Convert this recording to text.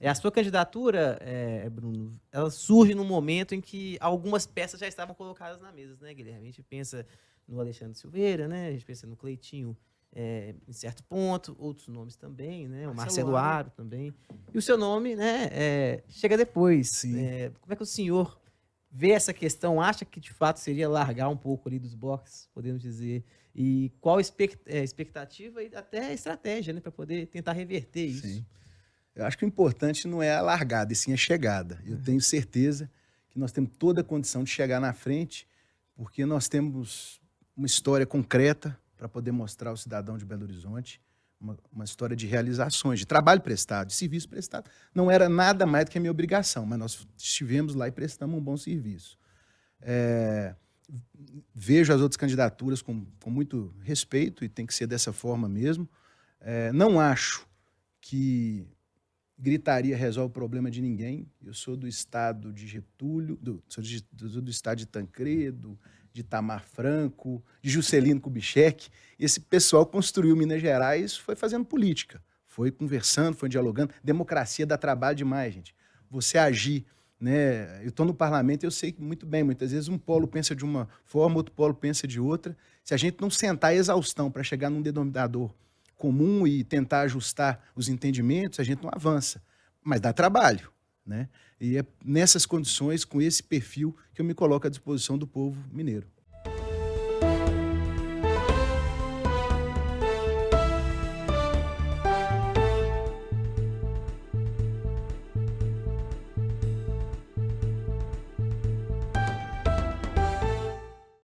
É, a sua candidatura, é, é, Bruno, ela surge num momento em que algumas peças já estavam colocadas na mesa, né, Guilherme? A gente pensa no Alexandre Silveira, né? A gente pensa no Cleitinho é, em certo ponto, outros nomes também, né? O Marcelo, Aro também. E o seu nome, né, é, chega depois. É, como é que o senhor vê essa questão? Acha que de fato seria largar um pouco ali dos boxes, podemos dizer? E qual expectativa e até estratégia, né, para poder tentar reverter isso? Sim. Eu acho que o importante não é a largada, e sim a chegada. Eu uhum. tenho certeza que nós temos toda a condição de chegar na frente, porque nós temos uma história concreta para poder mostrar ao cidadão de Belo Horizonte, uma, uma, história de realizações, de trabalho prestado, de serviço prestado. Não era nada mais do que a minha obrigação, mas nós estivemos lá e prestamos um bom serviço. É, vejo as outras candidaturas com, com muito respeito e tem que ser dessa forma mesmo. É, não acho que gritaria resolve o problema de ninguém. Eu sou do estado de Getúlio, do, sou de, do, do, estado de Tancredo, de Tamar Franco, de Juscelino Kubitschek. Esse pessoal construiu Minas Gerais, foi fazendo política, foi conversando, foi dialogando. Democracia dá trabalho demais, gente. Você agir, né? Eu estou no parlamento, eu sei muito bem, muitas vezes um polo pensa de uma forma, outro polo pensa de outra. Se a gente não sentar a exaustão para chegar num denominador comum e tentar ajustar os entendimentos, a gente não avança. Mas dá trabalho, né? E é nessas condições, com esse perfil, que eu me coloco à disposição do povo mineiro.